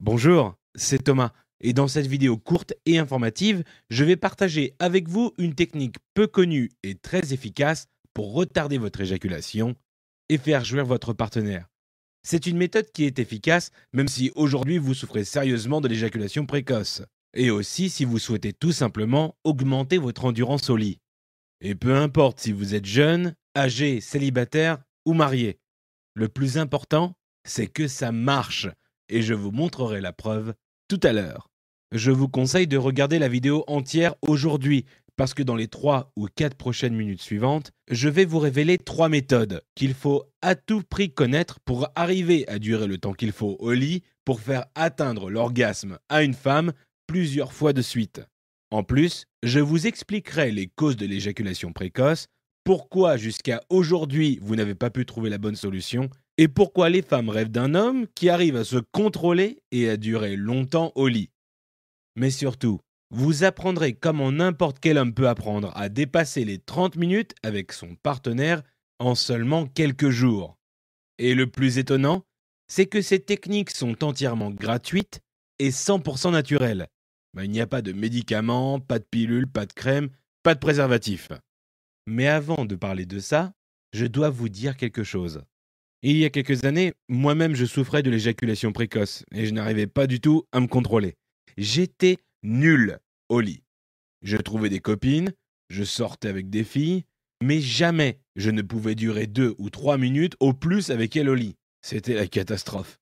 Bonjour, c'est Thomas et dans cette vidéo courte et informative, je vais partager avec vous une technique peu connue et très efficace pour retarder votre éjaculation et faire jouir votre partenaire. C'est une méthode qui est efficace même si aujourd'hui vous souffrez sérieusement de l'éjaculation précoce et aussi si vous souhaitez tout simplement augmenter votre endurance au lit. Et peu importe si vous êtes jeune, âgé, célibataire ou marié, le plus important, c'est que ça marche et je vous montrerai la preuve tout à l'heure. Je vous conseille de regarder la vidéo entière aujourd'hui, parce que dans les 3 ou 4 prochaines minutes suivantes, je vais vous révéler 3 méthodes qu'il faut à tout prix connaître pour arriver à durer le temps qu'il faut au lit pour faire atteindre l'orgasme à une femme plusieurs fois de suite. En plus, je vous expliquerai les causes de l'éjaculation précoce, pourquoi jusqu'à aujourd'hui vous n'avez pas pu trouver la bonne solution et pourquoi les femmes rêvent d'un homme qui arrive à se contrôler et à durer longtemps au lit. Mais surtout, vous apprendrez comment n'importe quel homme peut apprendre à dépasser les 30 minutes avec son partenaire en seulement quelques jours. Et le plus étonnant, c'est que ces techniques sont entièrement gratuites et 100% naturelles. Bah, il n'y a pas de médicaments, pas de pilules, pas de crème, pas de préservatif. Mais avant de parler de ça, je dois vous dire quelque chose il y a quelques années, moi-même, je souffrais de l'éjaculation précoce et je n'arrivais pas du tout à me contrôler. J'étais nul au lit. Je trouvais des copines, je sortais avec des filles, mais jamais je ne pouvais durer deux ou trois minutes au plus avec elles au lit. C'était la catastrophe.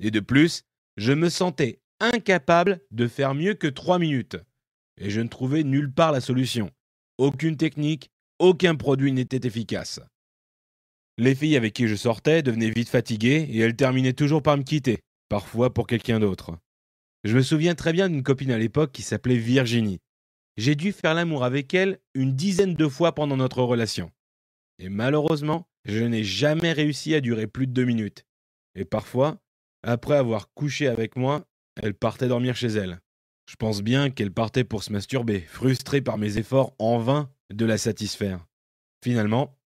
Et de plus, je me sentais incapable de faire mieux que trois minutes. Et je ne trouvais nulle part la solution. Aucune technique, aucun produit n'était efficace. Les filles avec qui je sortais devenaient vite fatiguées et elles terminaient toujours par me quitter, parfois pour quelqu'un d'autre. Je me souviens très bien d'une copine à l'époque qui s'appelait Virginie. J'ai dû faire l'amour avec elle une dizaine de fois pendant notre relation. Et malheureusement, je n'ai jamais réussi à durer plus de deux minutes. Et parfois, après avoir couché avec moi, elle partait dormir chez elle. Je pense bien qu'elle partait pour se masturber, frustrée par mes efforts en vain de la satisfaire. Finalement,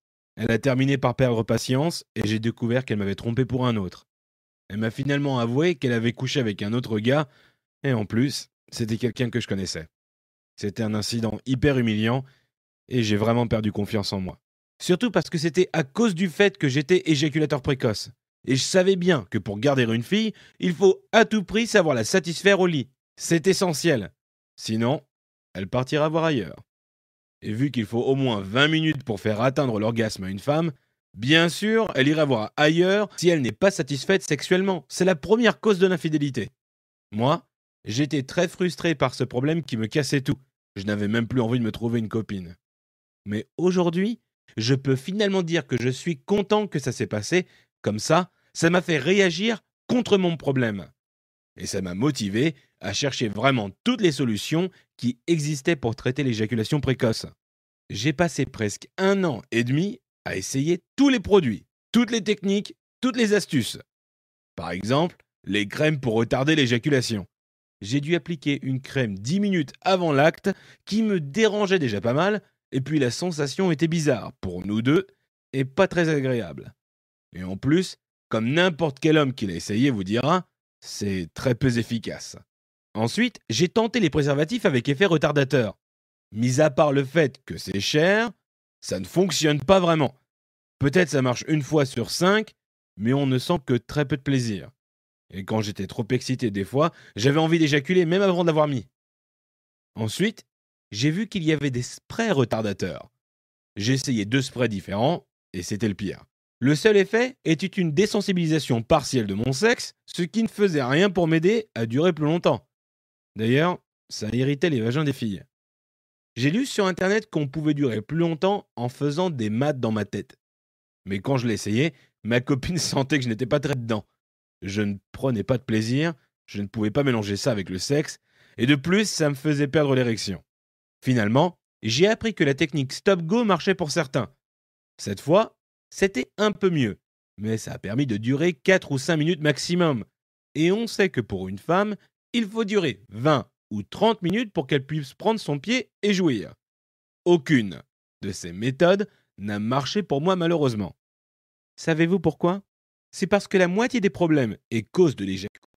elle a terminé par perdre patience et j'ai découvert qu'elle m'avait trompé pour un autre. Elle m'a finalement avoué qu'elle avait couché avec un autre gars et en plus, c'était quelqu'un que je connaissais. C'était un incident hyper humiliant et j'ai vraiment perdu confiance en moi. Surtout parce que c'était à cause du fait que j'étais éjaculateur précoce. Et je savais bien que pour garder une fille, il faut à tout prix savoir la satisfaire au lit. C'est essentiel. Sinon, elle partira voir ailleurs. Et vu qu'il faut au moins 20 minutes pour faire atteindre l'orgasme à une femme, bien sûr, elle ira voir ailleurs si elle n'est pas satisfaite sexuellement. C'est la première cause de l'infidélité. Moi, j'étais très frustré par ce problème qui me cassait tout. Je n'avais même plus envie de me trouver une copine. Mais aujourd'hui, je peux finalement dire que je suis content que ça s'est passé, comme ça, ça m'a fait réagir contre mon problème. Et ça m'a motivé à chercher vraiment toutes les solutions qui existaient pour traiter l'éjaculation précoce. J'ai passé presque un an et demi à essayer tous les produits, toutes les techniques, toutes les astuces. Par exemple, les crèmes pour retarder l'éjaculation. J'ai dû appliquer une crème 10 minutes avant l'acte qui me dérangeait déjà pas mal, et puis la sensation était bizarre pour nous deux et pas très agréable. Et en plus, comme n'importe quel homme qui l'a essayé vous dira, c'est très peu efficace. Ensuite, j'ai tenté les préservatifs avec effet retardateur. Mis à part le fait que c'est cher, ça ne fonctionne pas vraiment. Peut-être ça marche une fois sur cinq, mais on ne sent que très peu de plaisir. Et quand j'étais trop excité des fois, j'avais envie d'éjaculer même avant d'avoir mis. Ensuite, j'ai vu qu'il y avait des sprays retardateurs. J'ai essayé deux sprays différents, et c'était le pire. Le seul effet était une désensibilisation partielle de mon sexe, ce qui ne faisait rien pour m'aider à durer plus longtemps. D'ailleurs, ça irritait les vagins des filles. J'ai lu sur internet qu'on pouvait durer plus longtemps en faisant des maths dans ma tête. Mais quand je l'essayais, ma copine sentait que je n'étais pas très dedans. Je ne prenais pas de plaisir, je ne pouvais pas mélanger ça avec le sexe, et de plus, ça me faisait perdre l'érection. Finalement, j'ai appris que la technique stop-go marchait pour certains. Cette fois, c'était un peu mieux, mais ça a permis de durer 4 ou 5 minutes maximum. Et on sait que pour une femme, il faut durer 20 ou 30 minutes pour qu'elle puisse prendre son pied et jouir. Aucune de ces méthodes n'a marché pour moi malheureusement. Savez-vous pourquoi C'est parce que la moitié des problèmes est cause de l'éjaculation